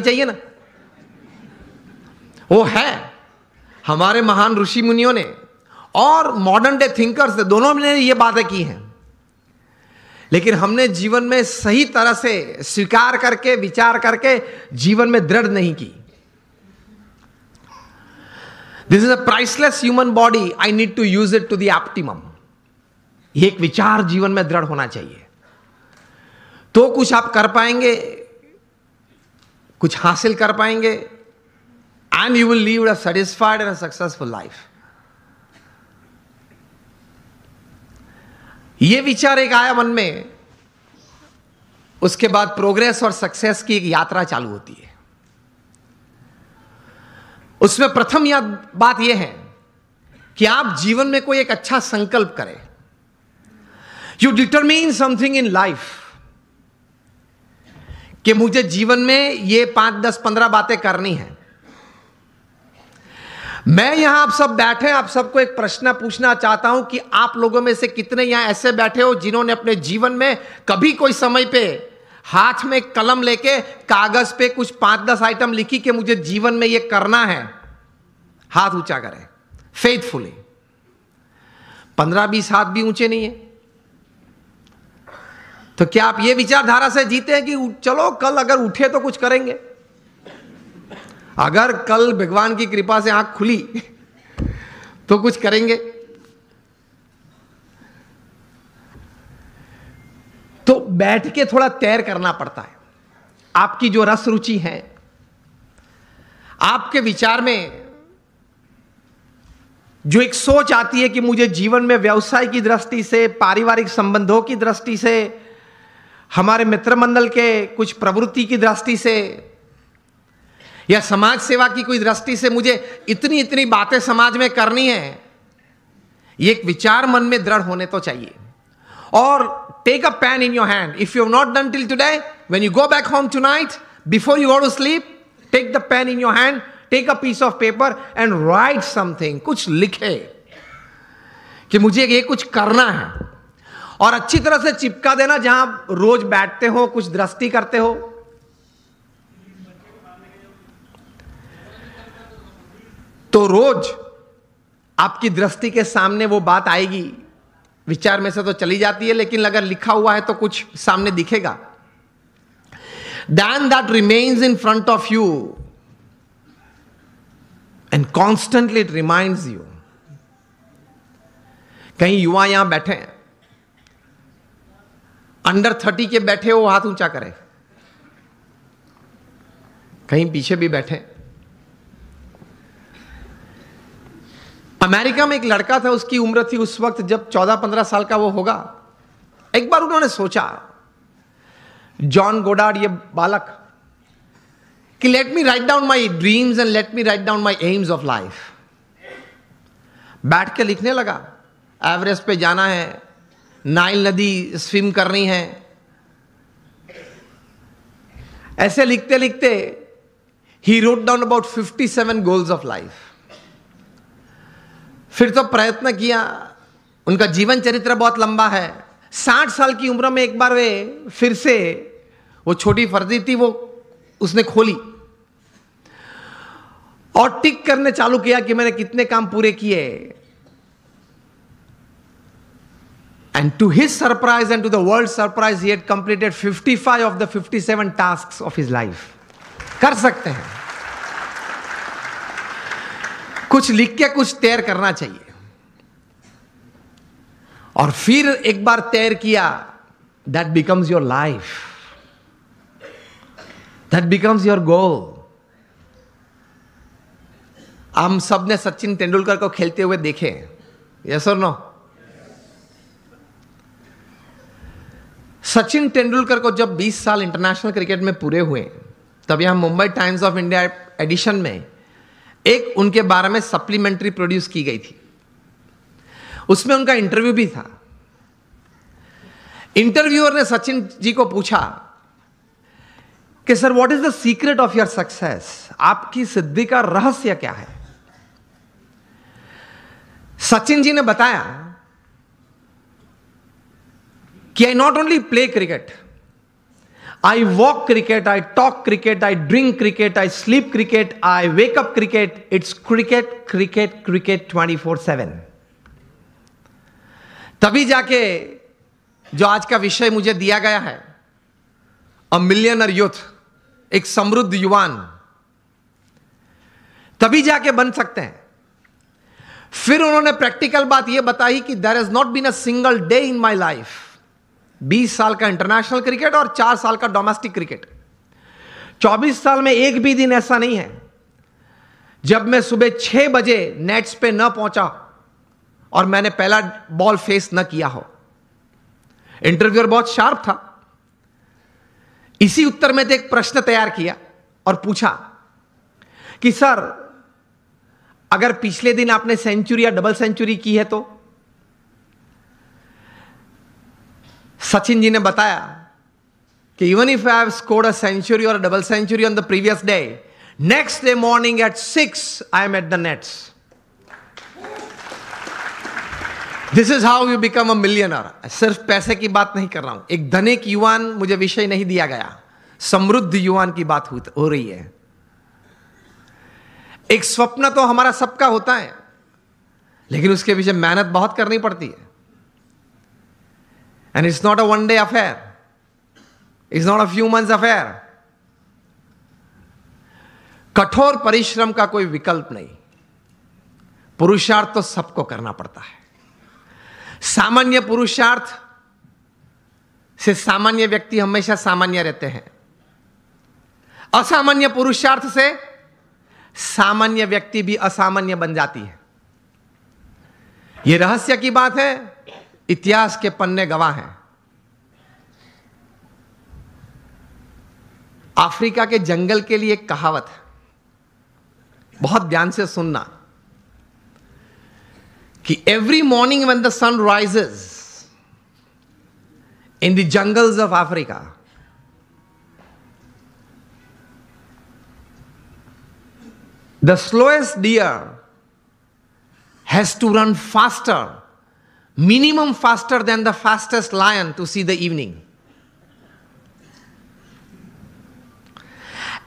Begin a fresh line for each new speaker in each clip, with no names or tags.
चाहिए ना वो है हमारे महान ऋषि मुनियों ने और मॉडर्न डे थिंकर्स ने दोनों ने ये बातें की हैं लेकिन हमने जीवन में सही तरह से स्वीकार करके विचार करके जीवन में दृढ़ नहीं की this is a priceless human body I need to use it to the optimum ये एक विचार जीवन में दृढ़ होना चाहिए तो कुछ आप कर पाएंगे कुछ हासिल कर पाएंगे and you will live a satisfied and a successful life ये विचार एक आया मन में उसके बाद प्रोग्रेस और सक्सेस की एक यात्रा चालू होती है उसमें प्रथम याद बात यह है कि आप जीवन में कोई एक अच्छा संकल्प करें you determine something in life कि मुझे जीवन में ये पांच दस पंद्रह बातें करनी है मैं यहां आप सब बैठे आप सबको एक प्रश्न पूछना चाहता हूं कि आप लोगों में से कितने यहां ऐसे बैठे हो जिन्होंने अपने जीवन में कभी कोई समय पे हाथ में कलम लेके कागज पे कुछ पांच दस आइटम लिखी कि मुझे जीवन में ये करना है हाथ ऊंचा करें फेथफुली पंद्रह बीस हाथ भी ऊंचे नहीं है तो क्या आप ये विचारधारा से जीते हैं कि चलो कल अगर उठे तो कुछ करेंगे अगर कल भगवान की कृपा से आंख खुली तो कुछ करेंगे तो बैठ के थोड़ा तैर करना पड़ता है आपकी जो रस रुचि है आपके विचार में जो एक सोच आती है कि मुझे जीवन में व्यवसाय की दृष्टि से पारिवारिक संबंधों की दृष्टि से हमारे मित्रमंडल के कुछ प्रवृत्ति की दृष्टि से या समाज सेवा की कोई दृष्टि से मुझे इतनी इतनी बातें समाज में करनी है ये एक विचार मन में दृढ़ होने तो चाहिए और take a pen in your hand if you not done till today when you go back home tonight before you go to sleep take the pen in your hand take a piece of paper and write something कुछ लिखे कि मुझे ये कुछ करना है और अच्छी तरह से चिपका देना जहां रोज बैठते हो कुछ दृष्टि करते हो तो रोज आपकी दृष्टि के सामने वो बात आएगी विचार में से तो चली जाती है लेकिन अगर लिखा हुआ है तो कुछ सामने दिखेगा then that remains in front of you and constantly it reminds you कहीं युवा यहां बैठे हैं अंडर थर्टी के बैठे हो हाथ ऊंचा करे कहीं पीछे भी बैठे अमेरिका में एक लड़का था उसकी उम्र थी उस वक्त जब 14-15 साल का वो होगा एक बार उन्होंने सोचा जॉन गोडार्ड ये बालक कि let me write down my dreams and let me write down my aims of life बैठ के लिखने लगा एवरेस्ट पे जाना है नाइल नदी स्विम कर रही हैं ऐसे लिखते लिखते ही wrote down about 57 goals of life फिर तो प्रयत्न किया उनका जीवन चरित्र बहुत लंबा है साठ साल की उम्र में एक बार वे फिर से वो छोटी फर्जी थी वो उसने खोली और टिक करने चालू किया कि मैंने कितने काम पूरे किए And to his surprise and to the world's surprise, he had completed 55 of the 57 tasks of his life. कर सकते हैं कुछ लिख के कुछ तैर करना चाहिए और फिर एक बार तैर किया that becomes your life that becomes your goal हम सब ने सचिन तेंदुलकर को खेलते हुए देखे यस और नो सचिन तेंदुलकर को जब 20 साल इंटरनेशनल क्रिकेट में पूरे हुए तब यहाँ Mumbai Times of India edition में एक उनके बारे में सप्लीमेंट्री प्रोड्यूस की गई थी उसमें उनका इंटरव्यू भी था इंटरव्यूअर ने सचिन जी को पूछा कि sir what is the secret of your success आपकी सिद्धि का रहस्य क्या है सचिन जी ने बताया कि I not only play cricket I walk cricket I talk cricket I drink cricket I sleep cricket I wake up cricket it's cricket cricket cricket twenty four seven तभी जाके जो आज का विषय मुझे दिया गया है अ मिलियनर यूथ एक समृद्ध युवान तभी जाके बन सकते हैं फिर उन्होंने प्रैक्टिकल बात यह बताई कि there is not been a single day in my life बीस साल का इंटरनेशनल क्रिकेट और चार साल का डोमेस्टिक क्रिकेट चौबीस साल में एक भी दिन ऐसा नहीं है जब मैं सुबह छह बजे नेट्स पे न पहुंचा और मैंने पहला बॉल फेस न किया हो इंटरव्यूअर बहुत शार्प था इसी उत्तर में तो एक प्रश्न तैयार किया और पूछा कि सर अगर पिछले दिन आपने सेंचुरी या डबल सेंचुरी की है तो सचिन जी ने बताया कि even if I have scored a century और double century on the previous day next day morning at six I am at the nets this is how you become a millionaire सिर्फ पैसे की बात नहीं कर रहा हूं एक धनिक युवान मुझे विषय नहीं दिया गया समृद्ध युवान की बात हो रही है एक स्वप्न तो हमारा सबका होता है लेकिन उसके पीछे मेहनत बहुत करनी पड़ती है And it's not a one day affair, it's not a few months affair. कठोर परिश्रम का कोई विकल्प नहीं पुरुषार्थ तो सबको करना पड़ता है सामान्य पुरुषार्थ से सामान्य व्यक्ति हमेशा सामान्य रहते हैं असामान्य पुरुषार्थ से सामान्य व्यक्ति भी असामान्य बन जाती है यह रहस्य की बात है इतिहास के पन्ने गवाह हैं अफ्रीका के जंगल के लिए एक कहावत है बहुत ध्यान से सुनना कि every morning when the sun rises in the jungles of Africa the slowest deer has to run faster minimum faster than the fastest lion to see the evening.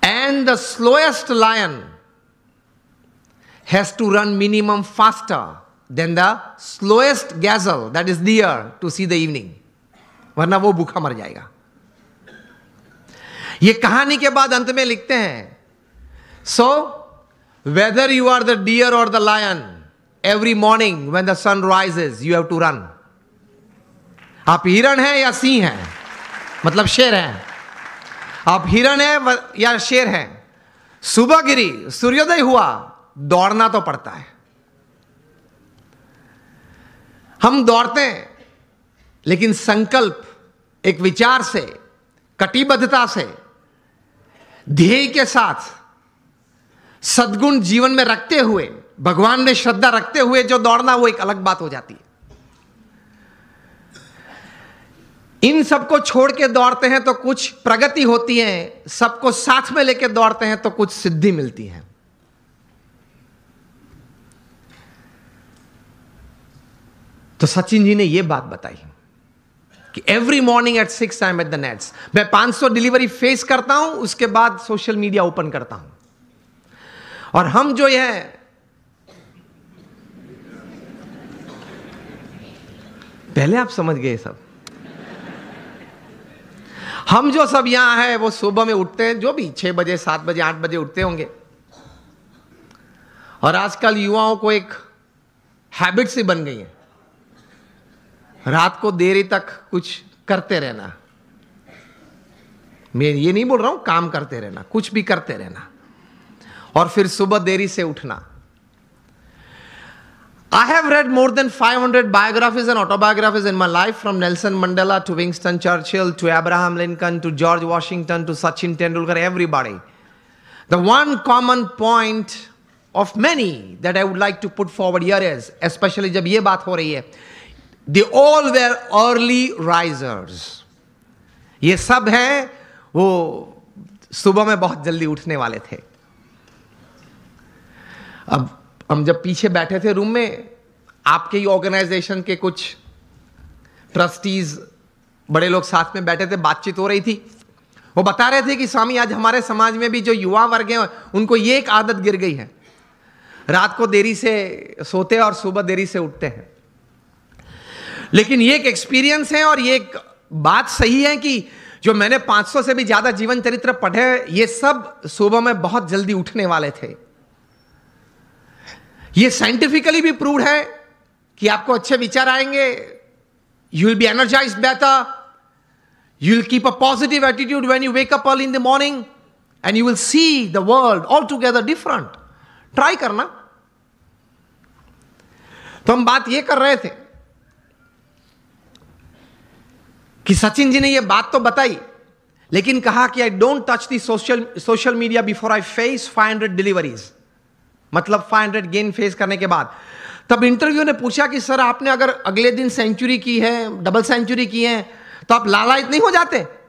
And the slowest lion has to run minimum faster than the slowest gazelle, that is deer, to see the evening. वरना वो भूखा मर जाएगा ये कहानी के बाद अंत में लिखते हैं so whether you are the deer or the lion every morning when the sun rises you have to run आप हिरण हैं या सिंह हैं मतलब शेर हैं आप हिरण हैं या शेर हैं सुबह गिरी सूर्योदय हुआ दौड़ना तो पड़ता है हम दौड़ते हैं लेकिन संकल्प एक विचार से कटिबद्धता से ध्येय के साथ सद्गुण जीवन में रखते हुए भगवान ने श्रद्धा रखते हुए जो दौड़ना वो एक अलग बात हो जाती है इन सबको छोड़ के दौड़ते हैं तो कुछ प्रगति होती है सबको साथ में लेके दौड़ते हैं तो कुछ सिद्धि मिलती है तो सचिन जी ने यह बात बताई कि every morning at six time at the nets मैं 500 डिलीवरी फेस करता हूं उसके बाद सोशल मीडिया ओपन करता हूं और हम जो यह पहले आप समझ गए सब हम जो सब यहां है वो सुबह में उठते हैं जो भी छह बजे सात बजे आठ बजे उठते होंगे और आजकल युवाओं को एक हैबिट सी बन गई है रात को देरी तक कुछ करते रहना मैं ये नहीं बोल रहा हूं काम करते रहना कुछ भी करते रहना और फिर सुबह देरी से उठना I have read more than 500 biographies and autobiographies in my life, from Nelson Mandela to Winston Churchill to Abraham Lincoln to George Washington to Sachin Tendulkar, everybody. The one common point of many that I would like to put forward here is, especially जब ये बात हो रही है, they all were early risers. ये सब हैं वो सुबह में बहुत जल्दी उठने वाले थे अब हम जब पीछे बैठे थे रूम में आपके ही ऑर्गेनाइजेशन के कुछ ट्रस्टीज बड़े लोग साथ में बैठे थे बातचीत हो रही थी वो बता रहे थे कि स्वामी आज हमारे समाज में भी जो युवा वर्ग हैं उनको ये एक आदत गिर गई है रात को देरी से सोते और सुबह देरी से उठते हैं लेकिन ये एक एक्सपीरियंस है और ये एक बात सही है कि जो मैंने 500 से भी ज्यादा जीवन चरित्र पढ़े ये सब सुबह में बहुत जल्दी उठने वाले थे ये साइंटिफिकली भी प्रूव है कि आपको अच्छे विचार आएंगे you will be energize better you will keep a positive attitude when you wake up all in the morning and you will see the world all together different try करना तो हम बात ये कर रहे थे कि सचिन जी ने ये बात तो बताई लेकिन कहा कि I don't touch the social social media before I face 500 deliveries मतलब 500 गेन फेस करने के बाद तब इंटरव्यू ने पूछा कि सर आपने अगर अगले दिन सेंचुरी की है डबल सेंचुरी की है तो आप लालायित नहीं हो जाते